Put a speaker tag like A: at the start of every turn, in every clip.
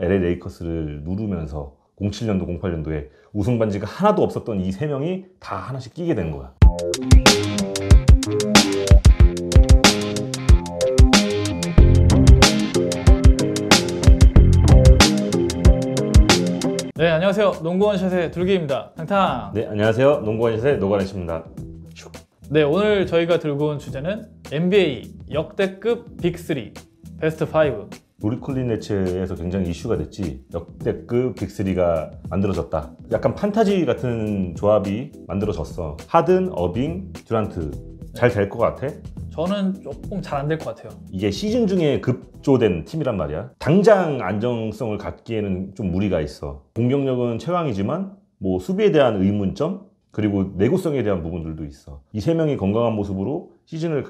A: LA 레이커스를 누르면서 07년도, 08년도에 우승 반지가 하나도 없었던 이 세 명이 다 하나씩 끼게 된 거야.
B: 네, 안녕하세요. 농구원샷의 둘기입니다. 탕탕.
A: 네, 안녕하세요. 농구원샷의 노가래입니다.
B: 네, 오늘 저희가 들고 온 주제는 NBA 역대급 빅3 베스트 5
A: 로리콜린 해체에서 굉장히 이슈가 됐지 역대급 그 빅3가 만들어졌다 약간 판타지 같은 조합이 만들어졌어 하든, 어빙, 듀란트 잘 될 것 같아?
B: 저는 조금 잘 안 될 것 같아요
A: 이게 시즌 중에 급조된 팀이란 말이야 당장 안정성을 갖기에는 좀 무리가 있어 공격력은 최강이지만 뭐 수비에 대한 의문점 그리고 내구성에 대한 부분들도 있어. 이 세 명이 건강한 모습으로 시즌을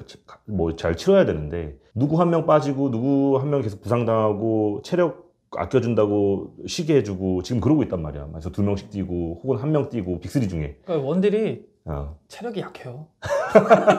A: 뭐 잘 치러야 되는데 누구 한 명 빠지고 누구 한 명 계속 부상당하고 체력 아껴준다고 쉬게 해주고 지금 그러고 있단 말이야. 그래서 두 명씩 뛰고 혹은 한 명 뛰고 빅스리 중에.
B: 그러니까 원딜이 어. 체력이 약해요.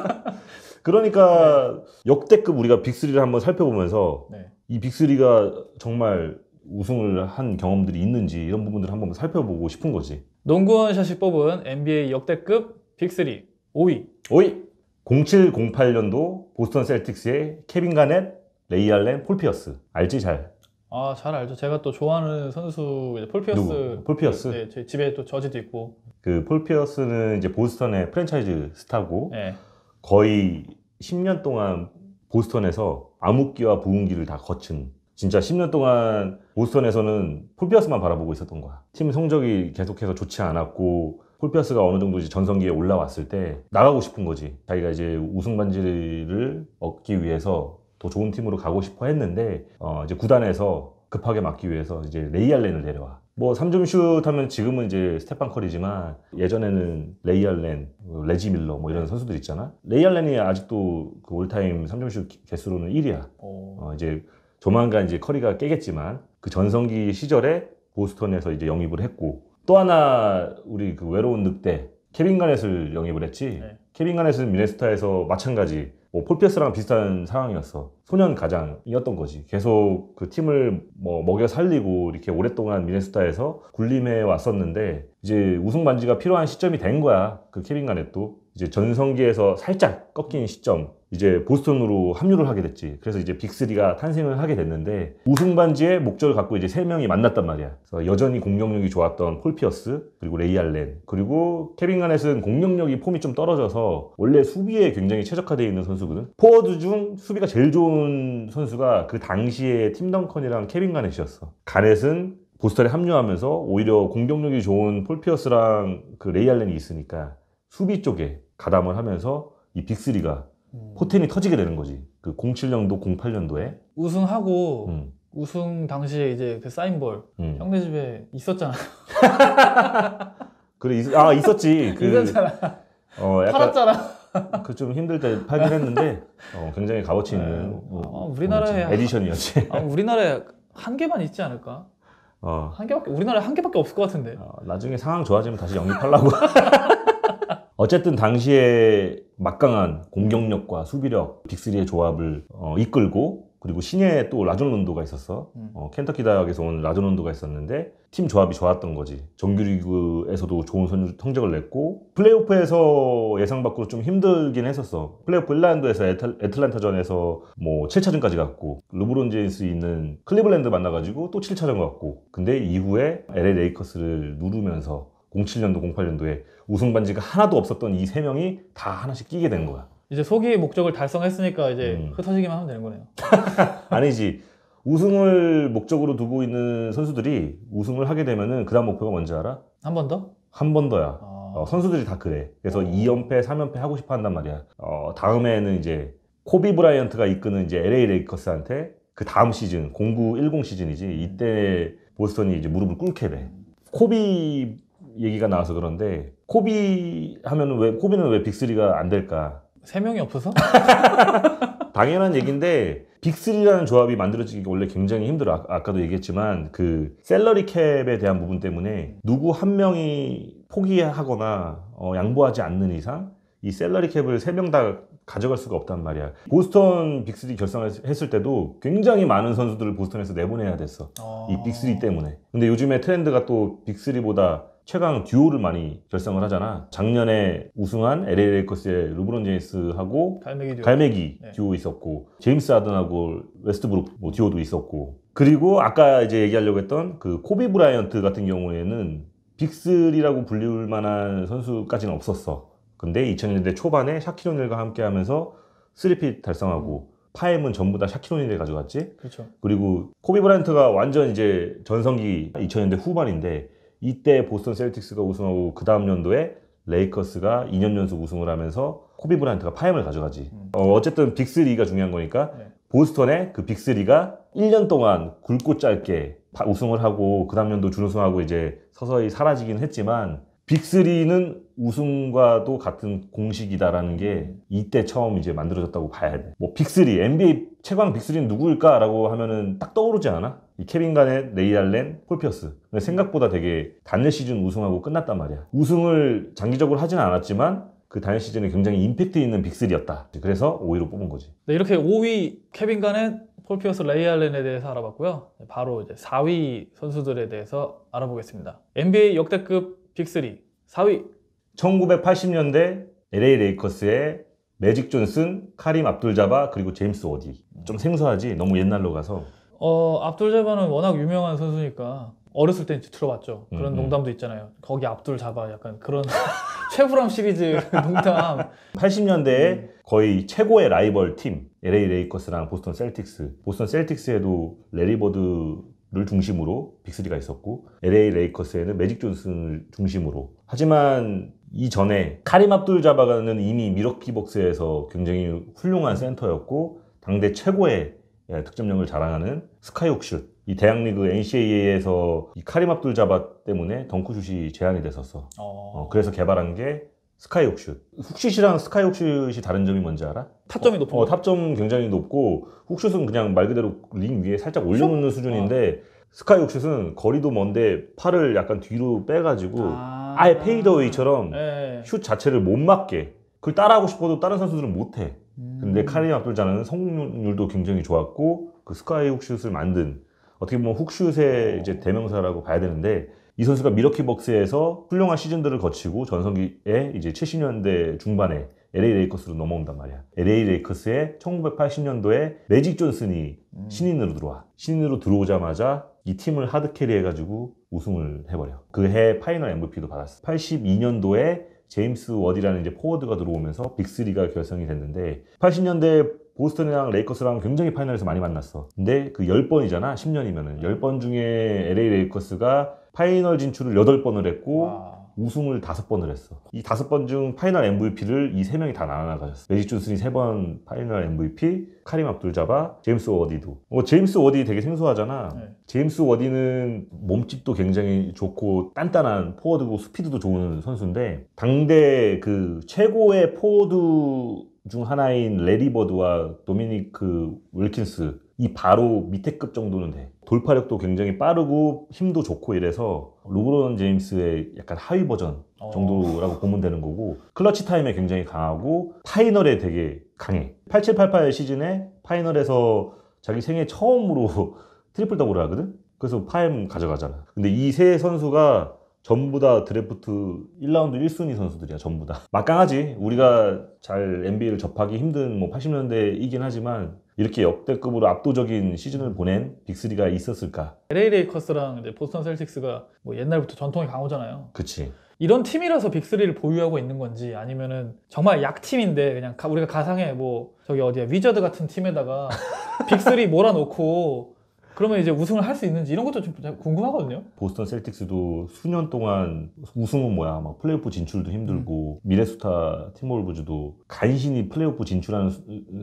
A: 그러니까 네. 역대급 우리가 빅스리를 한번 살펴보면서 네. 이 빅스리가 정말 우승을 한 경험들이 있는지 이런 부분들을 한번 살펴보고 싶은 거지.
B: 농구원샷이 뽑은 NBA 역대급
A: 빅3 5위 5위 0708년도 보스턴 셀틱스의 케빈 가넷, 레이 알렌, 폴 피어스 알지 잘?
B: 아 잘 알죠. 제가 또 좋아하는 선수 폴 피어스 누구? 폴 피어스? 네, 저희 집에 또 저지도 있고
A: 그폴 피어스는 이제 보스턴의 프랜차이즈 스타고 네. 거의 10년 동안 보스턴에서 암흑기와 부흥기를 다 거친 진짜 10년 동안 보스턴에서는 폴피아스만 바라보고 있었던 거야. 팀 성적이 계속해서 좋지 않았고 폴피아스가 어느 정도 이제 전성기에 올라왔을 때 나가고 싶은 거지. 자기가 이제 우승 반지를 얻기 위해서 더 좋은 팀으로 가고 싶어 했는데 어 이제 구단에서 급하게 막기 위해서 이제 레이 알렌을 데려와. 뭐 3점 슛 하면 지금은 이제 스테판 커리지만 예전에는 레이 알렌, 뭐 레지 밀러 뭐 이런 선수들 있잖아. 레이 알렌이 아직도 그 올타임 3점 슛 개수로는 1위야. 어. 어 이제 조만간 이제 커리가 깨겠지만 그 전성기 시절에 보스턴에서 이제 영입을 했고 또 하나 우리 그 외로운 늑대 케빈 가넷을 영입을 했지 네. 케빈 가넷은 미네스타에서 마찬가지 뭐 폴피어스랑 비슷한 상황이었어 소년 가장이었던 거지 계속 그 팀을 뭐 먹여 살리고 이렇게 오랫동안 미네스타에서 군림해 왔었는데 이제 우승 반지가 필요한 시점이 된 거야 그 케빈 가넷도 이제 전성기에서 살짝 꺾인 시점 이제 보스턴으로 합류를 하게 됐지. 그래서 이제 빅3가 탄생을 하게 됐는데 우승 반지의 목적을 갖고 이제 세 명이 만났단 말이야. 그래서 여전히 공격력이 좋았던 폴 피어스 그리고 레이 알렌 그리고 케빈 가넷은 공격력이 폼이 좀 떨어져서 원래 수비에 굉장히 최적화되어 있는 선수거든. 포워드 중 수비가 제일 좋은 선수가 그 당시에 팀 덩컨이랑 케빈 가넷이었어. 가넷은 보스턴에 합류하면서 오히려 공격력이 좋은 폴 피어스랑 그 레이 알렌이 있으니까 수비 쪽에 가담을 하면서 이 빅3가 포텐이 음. 터지게 되는 거지. 그 07년도, 08년도에.
B: 우승하고 음. 우승 당시에 이제 그 사인볼 음. 형네 집에 있었잖아.
A: 그래 있, 아 있었지. 그, 있었잖아.
B: 어, 약간, 팔았잖아.
A: 그 좀 힘들 때 팔긴 했는데 어, 굉장히 값어치 있는 네. 뭐, 아,
B: 우리나라에 뭐,
A: 에디션이었지.
B: 아, 우리나라에 한 개만 있지 않을까? 어. 한 개밖에 우리나라에 한 개밖에 없을 것 같은데. 어,
A: 나중에 상황 좋아지면 다시 영입하려고. 어쨌든 당시에 막강한 공격력과 수비력 빅3의 조합을 어, 이끌고 그리고 신예에 또 라존 론도가 있었어. 음. 어, 켄터키 대학에서 온 라존 론도가 있었는데 팀 조합이 좋았던 거지. 정규리그에서도 좋은 선, 성적을 냈고 플레이오프에서 예상 밖으로 좀 힘들긴 했었어. 플레이오프 1라운드에서 애틀, 애틀란타전에서 뭐 7차전까지 갔고 르브론 제인스 있는 클리블랜드 만나가지고 또 7차전 갔고 근데 이후에 LA 레이커스를 누르면서 07년도, 08년도에 우승 반지가 하나도 없었던 이 세 명이 다 하나씩 끼게 된 거야.
B: 이제 소기의 목적을 달성했으니까 이제 음. 흩어지기만 하면 되는 거네요.
A: 아니지. 우승을 목적으로 두고 있는 선수들이 우승을 하게 되면은 그다음 목표가 뭔지 알아? 한 번 더? 한 번 더야. 아... 어, 선수들이 다 그래. 그래서 어... 2연패, 3연패 하고 싶어 한단 말이야. 어, 다음에는 이제 코비 브라이언트가 이끄는 이제 LA 레이커스한테 그 다음 시즌 0910 시즌이지. 이때 보스턴이 이제 무릎을 꿇게 돼. 음. 코비 얘기가 나와서 그런데 코비 하면 왜 코비는 왜 빅3가 안 될까?
B: 세 명이 없어서?
A: 당연한 얘기인데 빅3라는 조합이 만들어지기 원래 굉장히 힘들어. 아, 까도 얘기했지만 그 셀러리 캡에 대한 부분 때문에 누구 한 명이 포기하거나 어, 양보하지 않는 이상 이 셀러리 캡을 세 명 다 가져갈 수가 없단 말이야. 보스턴 빅3 결성했을 을 때도 굉장히 많은 선수들을 보스턴에서 내보내야 됐어. 어... 이 빅3 때문에. 근데 요즘에 트렌드가 또 빅3보다 최강 듀오를 많이 결성을 하잖아. 작년에 우승한 LA 레이커스의 루브론 제임스하고
B: 갈매기 듀오, 갈매기
A: 네. 듀오 있었고 제임스 하든하고 웨스트브룩 뭐 듀오도 있었고 그리고 아까 이제 얘기하려고 했던 그 코비 브라이언트 같은 경우에는 빅스리라고 불리울 만한 선수까지는 없었어. 근데 2000년대 초반에 샤키로닐과 함께 하면서 3핏 달성하고 음. 파임은 전부 다 샤키로닐이 가져갔지. 그렇죠. 그리고 코비 브라이언트가 완전 이제 전성기 2000년대 후반인데 이때 보스턴 셀틱스가 우승하고 그 다음 연도에 레이커스가 2년 연속 우승을 하면서 코비 브라이트가 파임을 가져가지. 음. 어, 쨌든 빅3가 중요한 거니까 네. 보스턴의 그 빅3가 1년 동안 굵고 짧게 우승을 하고 그 다음 연도 준우승하고 이제 서서히 사라지긴 했지만 빅3는 우승과도 같은 공식이다라는 게 음. 이때 처음 이제 만들어졌다고 봐야 돼. 뭐 빅3, NBA 최강 빅3는 누구일까라고 하면은 딱 떠오르지 않아? 이 케빈 간의 레이 알렌, 폴피어스 그러니까 음. 생각보다 되게 단일 시즌 우승하고 끝났단 말이야 우승을 장기적으로 하지는 않았지만 그 단일 시즌에 굉장히 임팩트 있는 빅3였다 그래서 5위로 뽑은 거지
B: 네, 이렇게 5위 케빈 간의 폴피어스 레이 알렌에 대해서 알아봤고요 네, 바로 이제 4위 선수들에 대해서 알아보겠습니다 NBA 역대급 빅3 4위
A: 1980년대 LA 레이커스의 매직 존슨, 카림 압둘자바 그리고 제임스 워디 좀 생소하지 너무 옛날로 가서
B: 어, 압돌 잡아는 워낙 유명한 선수니까 어렸을 때 들어봤죠. 그런 음, 음, 농담도 있잖아요. 거기 압돌 잡아 약간 그런
A: 최불암 시리즈 농담. 80년대에 음. 거의 최고의 라이벌 팀 LA 레이커스랑 보스턴 셀틱스. 보스턴 셀틱스에도 레리버드를 중심으로 빅리가 있었고 LA 레이커스에는 매직 존슨을 중심으로. 하지만 이전에 카림 압돌 잡아가는 이미 미러키 벅스에서 굉장히 훌륭한 센터였고 당대 최고의 예, 득점력을 자랑하는 스카이옥슛 이 대학리그 NCAA에서 이 카림 압둘 자바 때문에 덩크슛이 제한이 됐었어. 어. 어, 그래서 개발한 게 스카이옥슛. 훅슛이랑 스카이옥슛이 다른 점이 뭔지 알아? 타점이 어, 높은 어, 어, 타점 굉장히 높고 훅슛은 그냥 말 그대로 링 위에 살짝 올려놓는 수준인데 어. 스카이옥슛은 거리도 먼데 팔을 약간 뒤로 빼가지고 아. 예 페이더웨이처럼 예. 네. 슛 자체를 못 맞게 그걸 따라하고 싶어도 다른 선수들은 못해. 근데 음. 카리나 압둘자는 성공률도 굉장히 좋았고 그 스카이 훅슛을 만든 어떻게 보면 훅슛의 오. 이제 대명사라고 봐야 되는데 이 선수가 미러키 벅스에서 훌륭한 시즌들을 거치고 전성기에 이제 70년대 중반에 LA 레이커스로 넘어온단 말이야. LA 레이커스에 1980년도에 매직 존슨이 음. 신인으로 들어와. 신인으로 들어오자마자 이 팀을 하드캐리 해가지고 우승을 해버려. 그 해 파이널 MVP도 받았어. 82년도에 제임스 워디라는 이제 포워드가 들어오면서 빅3가 결성이 됐는데 80년대 보스턴이랑 레이커스랑 굉장히 파이널에서 많이 만났어. 근데 그 10번이잖아. 10년이면은 10번 중에 LA 레이커스가 파이널 진출을 8번을 했고 와. 우승을 다섯 번을 했어. 이 다섯 번 중 파이널 MVP를 이 세 명이 다 나눠가졌어. 매직 존슨이 세 번 파이널 MVP, 카림 압둘자바, 제임스 워디도. 어, 제임스 워디 되게 생소하잖아. 네. 제임스 워디는 몸집도 굉장히 좋고 단단한 포워드고 스피드도 좋은 선수인데 당대 그 최고의 포워드 중 하나인 레리 버드와 도미니크 윌킨스 이 바로 밑에 급 정도는 돼. 돌파력도 굉장히 빠르고 힘도 좋고 이래서 루브론 제임스의 약간 하위 버전 어. 정도라고 어. 보면 되는 거고 클러치 타임에 굉장히 강하고 파이널에 되게 강해. 8788 시즌에 파이널에서 자기 생애 처음으로 트리플 더블을 하거든. 그래서 파임 가져가잖아. 근데 이 세 선수가 전부 다 드래프트 1라운드 1순위 선수들이야, 전부 다. 막강하지. 우리가 잘 NBA를 접하기 힘든 뭐 80년대이긴 하지만 이렇게 역대급으로 압도적인 시즌을 보낸 빅3가 있었을까?
B: LA 레이커스랑 이제 보스턴 셀틱스가 뭐 옛날부터 전통이 강하잖아요. 그치. 이런 팀이라서 빅3를 보유하고 있는 건지 아니면은 정말 약팀인데 그냥 가, 우리가 가상의 뭐 저기 어디야 위저드 같은 팀에다가 빅3 몰아놓고 그러면 이제 우승을 할 수 있는지 이런 것도 좀 궁금하거든요.
A: 보스턴 셀틱스도 수년 동안 우승은 뭐야, 막 플레이오프 진출도 힘들고 음. 미네소타 팀월브즈도 간신히 플레이오프 진출하는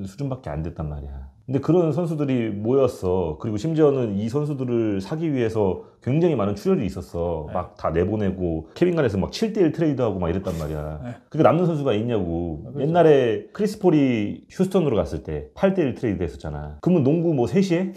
A: 수, 준밖에안 됐단 말이야. 근데 그런 선수들이 모였어. 그리고 심지어는 이 선수들을 사기 위해서 굉장히 많은 출혈이 있었어. 네. 막다 내보내고 케빈 간에서 막 7대1 트레이드하고 막 이랬단 말이야. 네. 그게 남는 선수가 있냐고. 아, 그렇죠. 옛날에 크리스폴이 휴스턴으로 갔을 때 8대1 트레이드 했었잖아. 그러면 농구 뭐 3시에?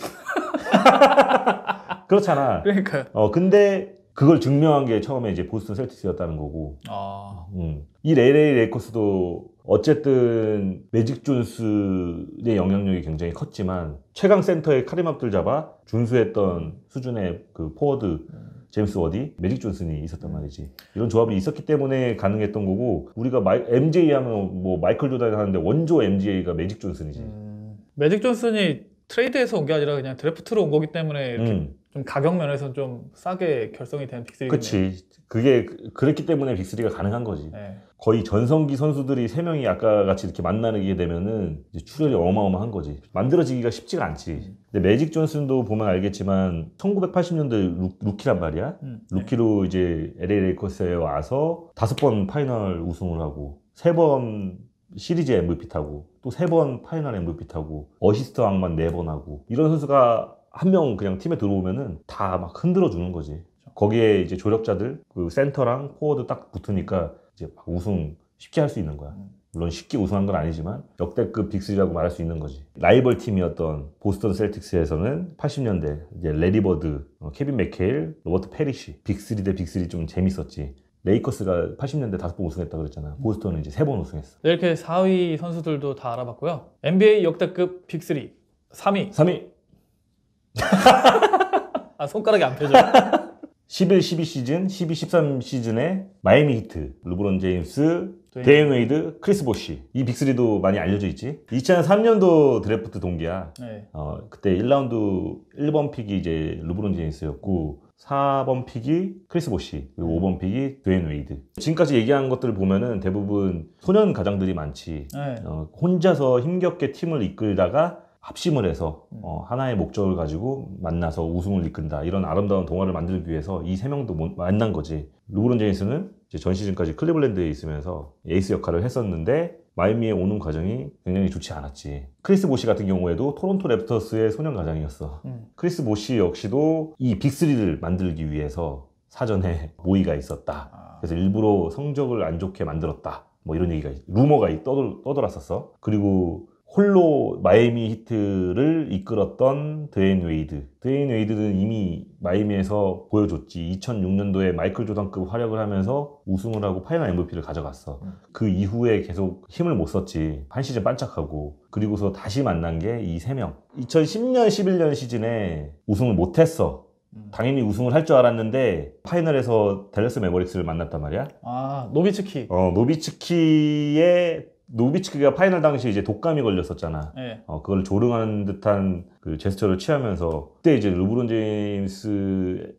A: 그렇잖아. 그러니까. 어 근데 그걸 증명한 게 처음에 이제 보스턴 셀틱스였다는 거고.
B: 아. 음.
A: 이 LA 레이커스도 어쨌든 매직 존스의 영향력이 굉장히 컸지만 최강 센터의 카림 압둘 잡아 준수했던 수준의 그 포워드 제임스 워디, 매직 존슨이 있었단 말이지. 이런 조합이 있었기 때문에 가능했던 거고 우리가 마이, MJ 하면 뭐 마이클 조단 하는데 원조 MJ가 매직 존슨이지. 음,
B: 매직 존슨이 트레이드에서 온 게 아니라 그냥 드래프트로 온 거기 때문에 이렇게 음. 좀 가격 면에서좀 싸게 결성이 된 빅3. 그치.
A: 그게 그랬기 때문에 빅3가 가능한 거지. 네. 거의 전성기 선수들이 세명이 아까 같이 이렇게 만나게 되면은 출혈이 어마어마한 거지. 만들어지기가 쉽지가 않지. 음. 근데 매직 존슨도 보면 알겠지만 1980년대 루, 키란 말이야. 음. 네. 루키로 이제 LA 레이커스에 와서 다섯 번 파이널 우승을 하고 세 번 시리즈 MVP 타고 또세번 파이널 MVP 타고 어시스트 왕만 네 번 하고 이런 선수가 한 명 그냥 팀에 들어오면은 다 막 흔들어 주는 거지. 거기에 이제 조력자들 그 센터랑 포워드 딱 붙으니까 이제 막 우승 쉽게 할 수 있는 거야. 물론 쉽게 우승한 건 아니지만 역대급 빅3라고 말할 수 있는 거지. 라이벌 팀이었던 보스턴 셀틱스에서는 80년대 이제 레리버드, 어, 케빈 맥케일, 로버트 페리시 빅스리대빅스리좀 재밌었지. 레이커스가 80년대 다섯 번 우승했다 그랬잖아요. 음. 보스턴은 이제 세 번 우승했어.
B: 네, 이렇게 4위 선수들도 다 알아봤고요. NBA 역대급 빅3 3위. 3위. 아 손가락이 안 펴져.
A: 11, 12 시즌, 12, 13 시즌에 마이미 히트, 루브론 제임스, 네. 데인. 웨이드, 크리스 보쉬이 빅3도 많이 알려져 있지. 2003년도 드래프트 동기야. 네. 어, 그때 1라운드 1번 픽이 이제 루브론 제임스였고 4번 픽이 크리스 보시, 그리고 5번 픽이 드웨인 웨이드. 지금까지 얘기한 것들을 보면은 대부분 소년 가장들이 많지. 네. 어, 혼자서 힘겹게 팀을 이끌다가 합심을 해서 음. 어, 하나의 목적을 가지고 만나서 우승을 이끈다 이런 아름다운 동화를 만들기 위해서 이 세 명도 만난 거지. 루브론 제임스는 전 시즌까지 클리블랜드에 있으면서 에이스 역할을 했었는데 마이미에 오는 과정이 굉장히 좋지 않았지. 크리스 모시 같은 경우에도 토론토 랩터스의 소년 과장이었어. 음. 크리스 모시 역시도 이 빅3를 만들기 위해서 사전에 모의가 있었다. 아. 그래서 일부러 성적을 안 좋게 만들었다. 뭐 이런 얘기가 루머가 떠돌, 떠돌았었어. 그리고 홀로 마이애미 히트를 이끌었던 드웨인 웨이드. 드웨인 웨이드는 이미 마이애미에서 보여줬지. 2006년도에 마이클 조던급 활약을 하면서 우승을 하고 파이널 MVP를 가져갔어. 음. 그 이후에 계속 힘을 못 썼지. 한 시즌 반짝하고. 그리고서 다시 만난 게 이 세 명. 2010년, 11년 시즌에 우승을 못 했어. 음. 당연히 우승을 할 줄 알았는데 파이널에서 댈러스 메버릭스를 만났단 말이야. 아 노비츠키. 어 노비츠키의 노비츠키가 파이널 당시 이제 독감이 걸렸었잖아. 네. 어, 그걸 조롱하는 듯한 그 제스처를 취하면서 그때 이제 르브론 제임스의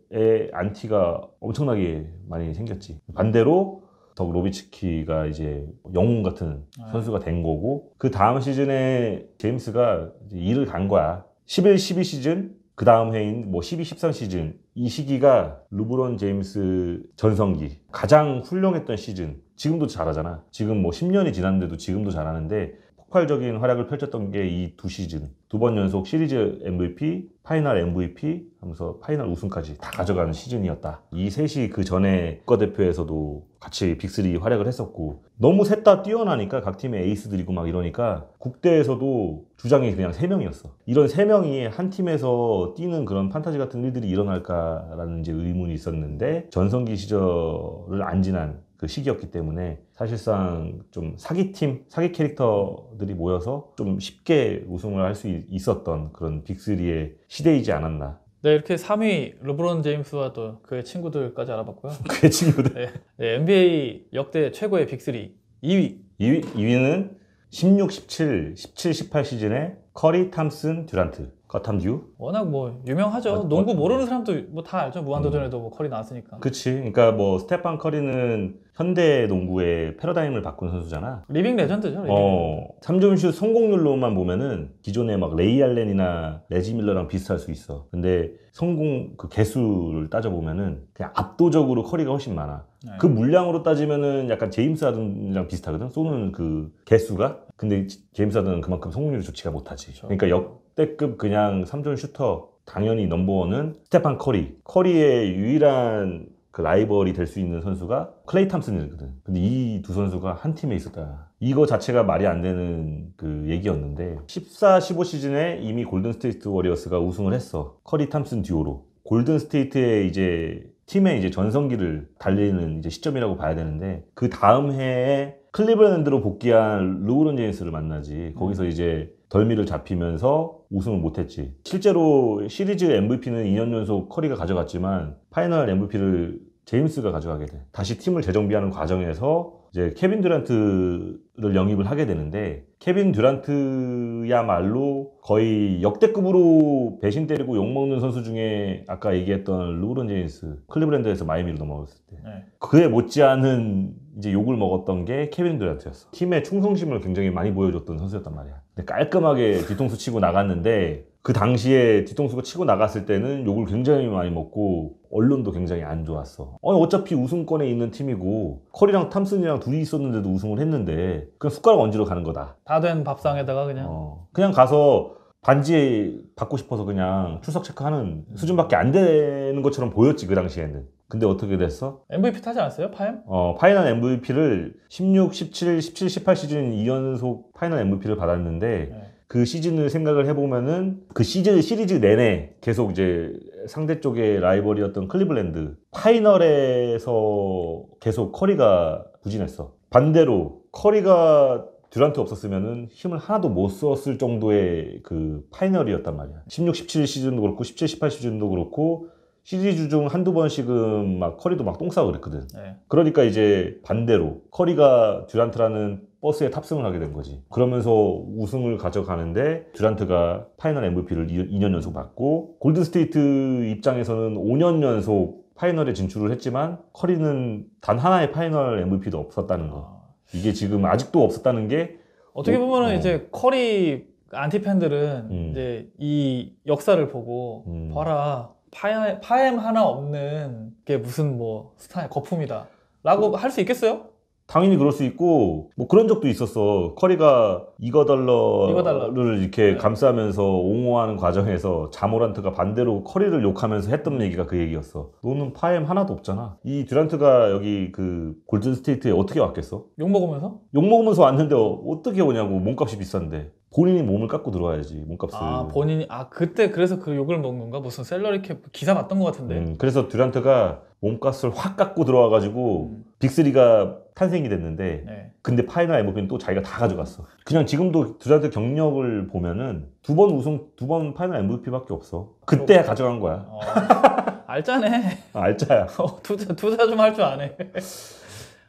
A: 안티가 엄청나게 많이 생겼지. 반대로 덕 로비츠키가 이제 영웅 같은 네. 선수가 된 거고 그 다음 시즌에 제임스가 일을 간 거야. 11, 12 시즌 그 다음 해인 뭐 12, 13 시즌 이 시기가 루브론 제임스 전성기 가장 훌륭했던 시즌 지금도 잘하잖아 지금 뭐 10년이 지났는데도 지금도 잘하는데 폭발적인 활약을 펼쳤던 게 이 두 시즌 두 번 연속 시리즈 MVP, 파이널 MVP 하면서 파이널 우승까지 다 가져가는 시즌이었다. 이 셋이 그 전에 국가대표에서도 같이 빅리 활약을 했었고 너무 셋 다 뛰어나니까 각 팀의 에이스들이고 막 이러니까 국대에서도 주장이 그냥 세명이었어 이런 세명이한 팀에서 뛰는 그런 판타지 같은 일들이 일어날까라는 이제 의문이 있었는데 전성기 시절을 안 지난 그 시기였기 때문에 사실상 좀 사기 팀, 사기 캐릭터들이 모여서 좀 쉽게 우승을 할 수 있었던 그런 빅3의 시대이지 않았나
B: 네, 이렇게 3위 르브론 제임스와 또 그의 친구들까지 알아봤고요. 그의 친구들. 네, 네, NBA 역대 최고의 빅3
A: 2위. 2위 2위는 16, 17, 17, 18 시즌에 커리, 탐슨, 듀란트, 커탐 듀,
B: 워낙 뭐 유명하죠. 어, 농구 모르는 사람도 뭐 다 알죠. 무한도전에도 뭐 커리 나왔으니까.
A: 그치. 그러니까 뭐 스테판 커리는 현대 농구의 패러다임을 바꾼 선수잖아.
B: 리빙 레전드죠. 리빙. 어,
A: 3점슛 성공률로만 보면은 기존에 막 레이 알렌이나 레지 밀러랑 비슷할 수 있어. 근데 성공 그 개수를 따져보면은 그냥 압도적으로 커리가 훨씬 많아. 네. 그 물량으로 따지면은 약간 제임스 하든이랑 비슷하거든. 쏘는 그 개수가. 근데 제임스 하든은 그만큼 성공률이 좋지가 못하지. 그렇죠. 그러니까 역대급 그냥 3점 슛 슈터 당연히 넘버원은 스테판 커리 커리의 유일한 그 라이벌이 될 수 있는 선수가 클레이 탐슨이거든 근데 이 두 선수가 한 팀에 있었다 이거 자체가 말이 안 되는 그 얘기였는데 14, 15 시즌에 이미 골든 스테이트 워리어스가 우승을 했어 커리 탐슨 듀오로 골든 스테이트의 이제 팀의 이제 전성기를 달리는 이제 시점이라고 봐야 되는데 그 다음 해에 클리브랜드로 복귀한 루브론 제임스를 만나지 거기서 음. 이제 덜미를 잡히면서 우승을 못했지. 실제로 시리즈 MVP는 2년 연속 커리가 가져갔지만 파이널 MVP를 제임스가 가져가게 돼. 다시 팀을 재정비하는 과정에서 이제 케빈 듀란트를 영입을 하게 되는데 케빈 듀란트야말로 거의 역대급으로 배신 때리고 욕먹는 선수 중에 아까 얘기했던 루브론 제임스 클리브랜드에서 마이미로 넘어갔을 때 네. 그에 못지않은 이제 욕을 먹었던 게 케빈 듀란트였어. 팀의 충성심을 굉장히 많이 보여줬던 선수였단 말이야. 깔끔하게 뒤통수 치고 나갔는데 그 당시에 뒤통수가 치고 나갔을 때는 욕을 굉장히 많이 먹고 언론도 굉장히 안 좋았어 아니 어차피 우승권에 있는 팀이고 커리랑 탐슨이랑 둘이 있었는데도 우승을 했는데 그냥 숟가락 얹으러 가는 거다
B: 다 된 밥상에다가 그냥 어,
A: 그냥 가서 반지 받고 싶어서 그냥 출석 체크하는 수준밖에 안 되는 것처럼 보였지 그 당시에는 근데 어떻게 됐어?
B: MVP 타지 않았어요? 파엠?
A: 어, 파이널 MVP를 16, 17, 17, 18 시즌 2연속 파이널 MVP를 받았는데 네. 그 시즌을 생각을 해보면은 그 시즌 시리즈 내내 계속 이제 상대 쪽의 라이벌이었던 클리블랜드 파이널에서 계속 커리가 부진했어. 반대로 커리가 듀란트 없었으면은 힘을 하나도 못 썼을 정도의 그 파이널이었단 말이야. 16, 17 시즌도 그렇고 17, 18 시즌도 그렇고 시리즈 중 한두 번씩은 막 커리도 막똥 싸고 그랬거든. 네. 그러니까 이제 반대로 커리가 듀란트라는 버스에 탑승을 하게 된 거지. 그러면서 우승을 가져가는데 듀란트가 파이널 MVP를 2년 연속 받고 골든스테이트 입장에서는 5년 연속 파이널에 진출을 했지만 커리는 단 하나의 파이널 MVP도 없었다는 거. 아. 이게 지금 아직도 없었다는 게 어떻게 뭐, 보면은 어.
B: 이제 커리 안티 팬들은 음. 이제 이 역사를 보고 음. 봐라 파엠, 하나 없는 게 무슨 뭐 스타일 거품이다 라고 그 할수 있겠어요? 당연히 그럴
A: 수 있고 뭐 그런 적도 있었어 커리가 이거 달러를 이렇게 네. 감싸면서 옹호하는 과정에서 자모란트가 반대로 커리를 욕하면서 했던 얘기가 그 얘기였어 너는 파엠 하나도 없잖아 이 듀란트가 여기 그 골든 스테이트에 어떻게 왔겠어? 욕 먹으면서? 욕 먹으면서 왔는데 어, 떻게 오냐고 몸값이 비싼데 본인이 몸을 깎고 들어와야지 몸값을. 아
B: 본인이 아 그때 그래서 그 욕을 먹은 건가? 무슨 셀러리 캡 기사 봤던 것 같은데. 음,
A: 그래서 듀란트가 몸값을 확 깎고 들어와가지고 음. 빅3가 탄생이 됐는데 네. 근데 파이널 m v p 는또 자기가 다 가져갔어. 그냥 지금도 듀란트 경력을 보면은 두 번 우승 두 번 파이널 MVP밖에 없어. 그때야 가져간 거야. 어,
B: 알짜네.
A: 아, 알짜야.
B: 어, 투자 투자 좀 할 줄 아네.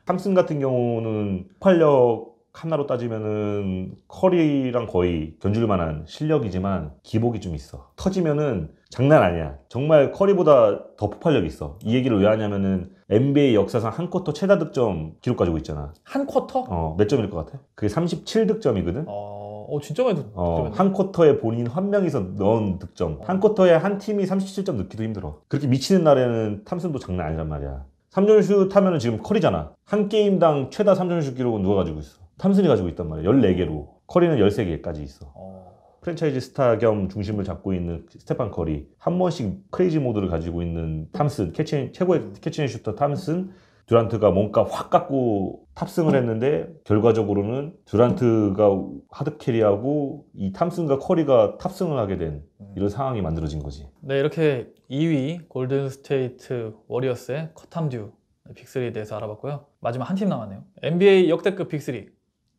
A: 삼승 같은 경우는 폭발력 칸나로 따지면은 커리랑 거의 견줄 만한 실력이지만 기복이 좀 있어. 터지면은 장난 아니야. 정말 커리보다 더 폭발력 이 있어. 이 얘기를 왜 하냐면은 NBA 역사상 한 쿼터 최다 득점 기록 가지고 있잖아.
B: 한 쿼터? 어,
A: 몇 점일 것 같아? 그게 37득점이거든. 어, 어 진짜 많이 득, 어, 점했한 쿼터에 본인 한 명이서 넣은 득점. 어. 한 쿼터에 한 팀이 37점 넣기도 힘들어. 그렇게 미치는 날에는 탐슨도 장난 아니란 말이야. 3점슛 타면은 지금 커리잖아. 한 게임당 최다 3점슛 기록은 누가 가지고 있어? 탐슨이 가지고 있단 말이에요. 14개로. 커리는 13개까지 있어. 어. 프랜차이즈 스타 겸 중심을 잡고 있는 스테판 커리, 한 번씩 크레이지 모드를 가지고 있는 탐슨, 캐치, 최고의 음. 캐치앤 슈터 탐슨, 듀란트가 뭔가 확 깎고 탑승을 했는데 결과적으로는 듀란트가 하드 캐리하고 이 탐슨과 커리가 탑승을 하게 된 음. 이런 상황이 만들어진 거지.
B: 네, 이렇게 2위 골든 스테이트 워리어스의 커탐듀 빅3에 대해서 알아봤고요. 마지막 한 팀 남았네요. NBA 역대급 빅3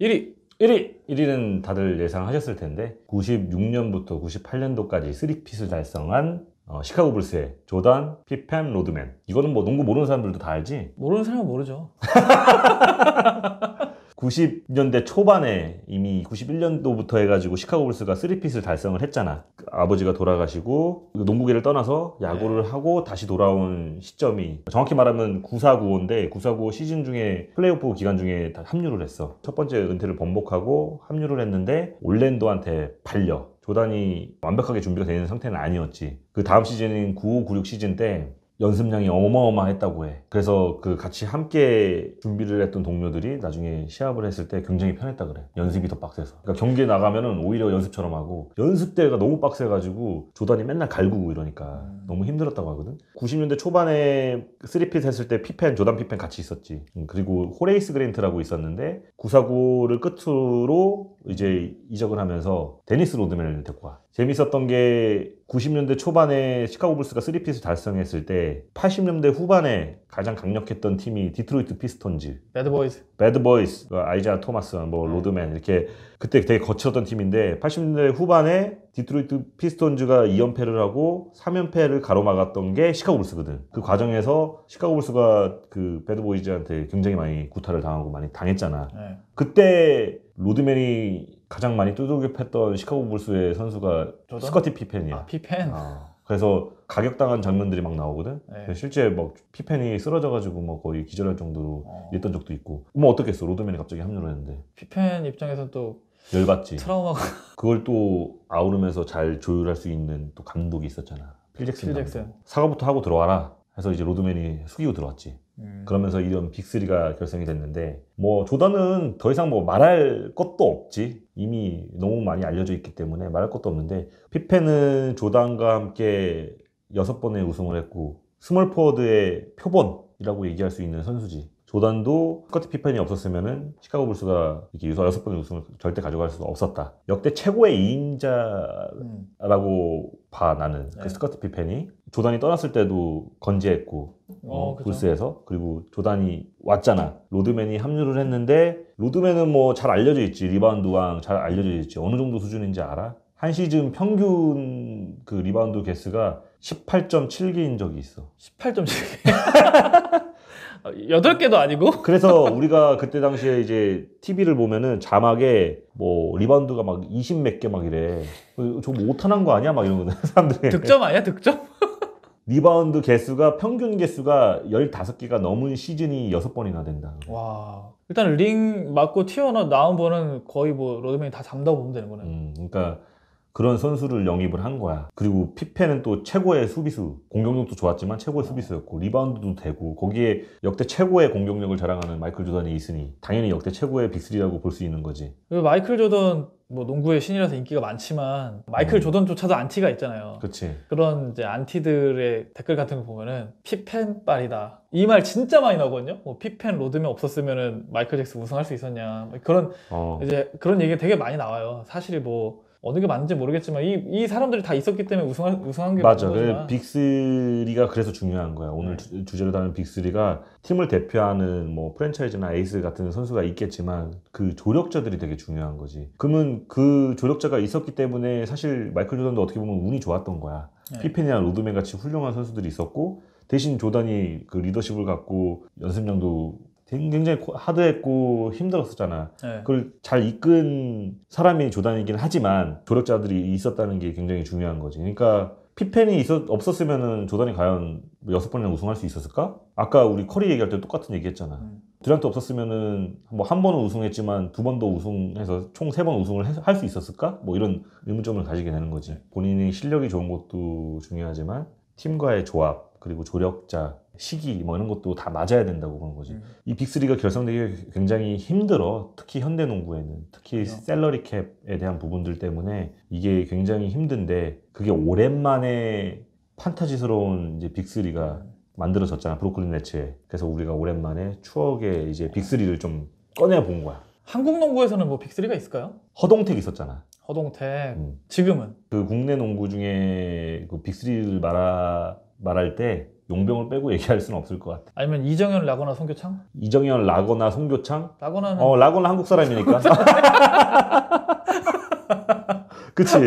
A: 1위! 1위! 1위는 다들 예상하셨을 텐데 96년부터 98년도까지 3핏을 달성한 어, 시카고 불스의 조던, 피펜, 로드맨 이거는 뭐 농구 모르는 사람들도 다 알지?
B: 모르는 사람은 모르죠
A: 90년대 초반에 이미 91년도부터 해가지고 시카고 불스가 3핏을 달성을 했잖아. 그 아버지가 돌아가시고 그 농구계를 떠나서 야구를 네. 하고 다시 돌아온 시점이 정확히 말하면 9495인데 9495 시즌 중에 플레이오프 기간 중에 다 합류를 했어. 첫 번째 은퇴를 번복하고 합류를 했는데 올랜도한테 발려. 조단이 완벽하게 준비가 되는 상태는 아니었지. 그 다음 시즌인 9596 시즌 때 연습량이 어마어마했다고 해. 그래서 그 같이 함께 준비를 했던 동료들이 나중에 시합을 했을 때 굉장히 편했다 그래. 연습이 더 빡세서. 그러니까 경기에 나가면은 오히려 연습처럼 하고 연습 때가 너무 빡세가지고 조단이 맨날 갈구고 이러니까 음. 너무 힘들었다고 하거든. 90년대 초반에 3핏 했을 때 피펜, 조단 피펜 같이 있었지. 음, 그리고 호레이스 그랜트라고 있었는데 949를 끝으로 이제 이적을 하면서 데니스 로드맨을 데리고 와. 재밌었던 게 90년대 초반에 시카고 불스가 3피스 달성했을 때 80년대 후반에 가장 강력했던 팀이 디트로이트 피스톤즈. 배드보이즈. 배드보이스, 뭐 아이자 토마스, 뭐 음. 로드맨 이렇게 그때 되게 거칠었던 팀인데 80년대 후반에 디트로이트 피스톤즈가 2연패를 하고 3연패를 가로막았던 게 시카고 불스거든. 그 과정에서 시카고 불스가 그 배드보이즈한테 굉장히 많이 구타를 당하고 많이 당했잖아. 네. 그때 로드맨이 가장 많이 뚜두들했던 시카고 불스의 선수가 조던? 스커티 피펜이야. 아,
B: 피펜. 어.
A: 그래서 가격당한 장면들이 막 나오거든. 네. 실제 막 피펜이 쓰러져가지고 뭐 거의 기절할 정도로 어. 이던 적도 있고. 뭐 어떻겠어? 로드맨이 갑자기 합류를 했는데.
B: 피펜 입장에선 또
A: 열받지. 트라우마가. 그걸 또 아우르면서 잘 조율할 수 있는 또 감독이 있었잖아.
B: 그렇죠. 필잭슨. 필잭슨.
A: 사과부터 하고 들어와라. 해서 이제 로드맨이 숙이고 들어왔지. 음. 그러면서 이런 빅리가 결성이 됐는데 뭐 조단은 더 이상 뭐 말할 것도 없지 이미 너무 많이 알려져 있기 때문에 말할 것도 없는데 피펜은 조단과 함께 여섯 번의 우승을 했고 스몰 포워드의 표본이라고 얘기할 수 있는 선수지. 조단도 스커트 피펜이 없었으면 시카고 불스가 이렇게 유서 여섯 번의 우승을 절대 가져갈 수 없었다. 역대 최고의 2인자라고 음. 봐 나는 그 네. 스커트 피펜이 조단이 떠났을 때도 건재했고 어, 어 불스에서 그리고 조단이 왔잖아. 로드맨이 합류를 했는데 로드맨은 뭐 잘 알려져 있지 리바운드왕 잘 알려져 있지 어느 정도 수준인지 알아? 한 시즌 평균 그 리바운드 개수가 18.7개인 적이 있어.
B: 18.7개?
A: 8개도 어, 아니고? 그래서 우리가 그때 당시에 이제 TV를 보면은 자막에 뭐 리바운드가 막 20 몇 개 막 이래. 좀 어, 뭐 오탄한 거 아니야? 막이런거 사람들이. 득점
B: 아니야? 득점?
A: 리바운드 개수가 평균 개수가 15개가 넘은 시즌이 6번이나 된다.
B: 와. 일단 링 맞고 튀어나온 번은 거의 뭐 로드맨이 다 잡는다고 보면 되는 거네. 음,
A: 그러니까 그런 선수를 영입을 한 거야. 그리고 피페는 또 최고의 수비수, 공격력도 좋았지만 최고의 수비수였고 리바운드도 되고 거기에 역대 최고의 공격력을 자랑하는 마이클 조던이 있으니 당연히 역대 최고의 빅3라고 볼 수 있는 거지.
B: 그 마이클 조던 뭐 농구의 신이라서 인기가 많지만 마이클 음. 조던조차도 안티가 있잖아요. 그렇지 그런 이제 안티들의 댓글 같은 거 보면은 피펜 빨이다. 이 말 진짜 많이 나오거든요. 뭐 피펜 로드맨 없었으면은 마이클 잭스 우승할 수 있었냐. 뭐 그런 어. 이제 그런 얘기가 되게 많이 나와요. 사실 뭐 어느 게 맞는지 모르겠지만 이, 이 사람들이 다 있었기 때문에 우승한, 우승한 게 맞아. 맞는 거잖
A: 빅3가 그래서 중요한 거야. 오늘 네. 주, 제로 다룬 빅3가 팀을 대표하는 뭐 프랜차이즈나 에이스 같은 선수가 있겠지만 그 조력자들이 되게 중요한 거지. 그러면 그 조력자가 있었기 때문에 사실 마이클 조던도 어떻게 보면 운이 좋았던 거야. 네. 피펜이나 로드맨 같이 훌륭한 선수들이 있었고 대신 조단이 그 리더십을 갖고 연습량도 굉장히 하드했고 힘들었었잖아. 네. 그걸 잘 이끈 사람이 조단이긴 하지만 조력자들이 있었다는 게 굉장히 중요한 거지. 그러니까 피펜이 있었, 없었으면은 조단이 과연 여섯 번이나 우승할 수 있었을까? 아까 우리 커리 얘기할 때 똑같은 얘기했잖아. 음. 드란트 없었으면은 뭐한 번은 우승했지만 두 번 더 우승해서 총 세 번 우승을 할 수 있었을까? 뭐 이런 의문점을 가지게 되는 거지. 본인이 실력이 좋은 것도 중요하지만 팀과의 조합 그리고 조력자 시기 뭐 이런 것도 다 맞아야 된다고 그런 거지. 음. 이 빅3가 결성되기 굉장히 힘들어. 특히 현대 농구에는 특히 그렇죠. 셀러리 캡에 대한 부분들 때문에 이게 굉장히 힘든데 그게 오랜만에 판타지스러운 이제 빅3가 음. 만들어졌잖아. 브로클린 네츠에. 그래서 우리가 오랜만에 추억의 이제 빅3를 좀 꺼내 본 거야.
B: 한국 농구에서는 뭐 빅3가 있을까요?
A: 허동택 있었잖아.
B: 허동택. 음.
A: 지금은 그 국내 농구 중에 그 빅3를 말하 말할 때 용병을 빼고 얘기할 수는 없을 것 같아.
B: 아니면 이정현 라거나 송교창?
A: 이정현 라거나 송교창? 라거나는 어 라거나 한국 사람이니까. 그치.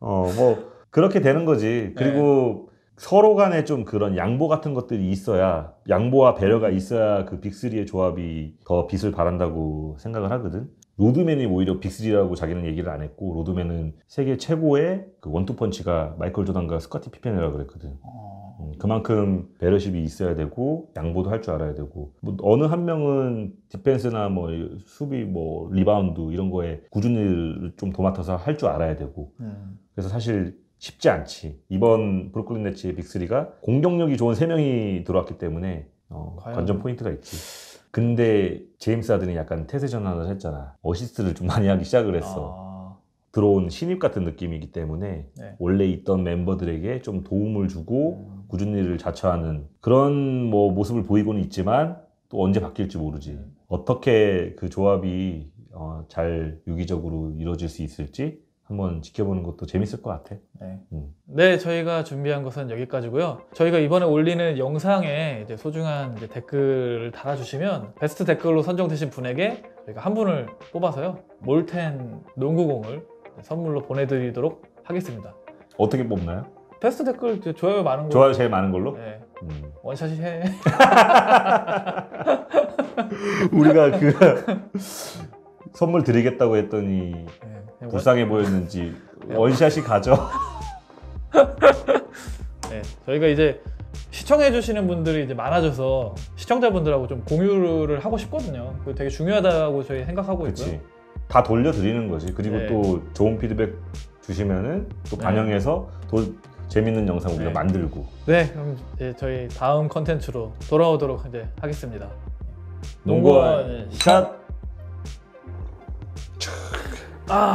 A: 어뭐 그렇게 되는 거지. 그리고 네. 서로 간에 좀 그런 양보 같은 것들이 있어야 양보와 배려가 있어야 그 빅3의 조합이 더 빛을 발한다고 생각을 하거든. 로드맨이 오히려 빅3라고 자기는 얘기를 안 했고 로드맨은 세계 최고의 그 원투펀치가 마이클 조던과 스커티 피펜이라고 그랬거든. 어. 어, 그만큼 배려심이 있어야 되고 양보도 할 줄 알아야 되고 뭐 어느 한 명은 디펜스나 뭐 수비 뭐 리바운드 이런 거에 꾸준히 좀 도맡아서 할 줄 알아야 되고 음. 그래서 사실 쉽지 않지 이번 브루클린 네츠의 빅3가 공격력이 좋은 세명이 들어왔기 때문에 어, 관전 포인트가 있지 근데 제임스 아들이 약간 태세 전환을 했잖아 어시스트를 좀 많이 하기 시작을 했어 아. 들어온 신입 같은 느낌이기 때문에 네. 원래 있던 멤버들에게 좀 도움을 주고 음. 꾸준히 일을 자처하는 그런 뭐 모습을 보이고는 있지만 또 언제 바뀔지 모르지 음. 어떻게 그 조합이 어, 잘 유기적으로 이루어질 수 있을지 한번 지켜보는 것도 재밌을 것 같아.
B: 네. 음. 네, 저희가 준비한 것은 여기까지고요. 저희가 이번에 올리는 영상에 이제 소중한 이제 댓글을 달아주시면 베스트 댓글로 선정되신 분에게 저희가 한 분을 뽑아서요. 몰텐 농구공을 선물로 보내드리도록 하겠습니다.
A: 어떻게 뽑나요?
B: 베스트 댓글 좋아요 많은 걸로. 좋아요 제일 많은 걸로? 네. 음. 원샷이 해.
A: 우리가 그 선물 드리겠다고 했더니 네, 네 불쌍해 보였는지 네. 원샷이 가죠.
B: 네, 저희가 이제 시청해 주시는 분들이 이제 많아져서 시청자분들하고 좀 공유를 하고 싶거든요. 그 되게 중요하다고 저희 생각하고 있고요.
A: 다 돌려드리는 거지. 그리고 네. 또 좋은 피드백 주시면은 또 네. 반영해서 더 재밌는 영상 우리가 네. 만들고.
B: 네, 그럼 이제 저희 다음 컨텐츠로 돌아오도록 이제 하겠습니다. 농구원 농구원 샷. 아.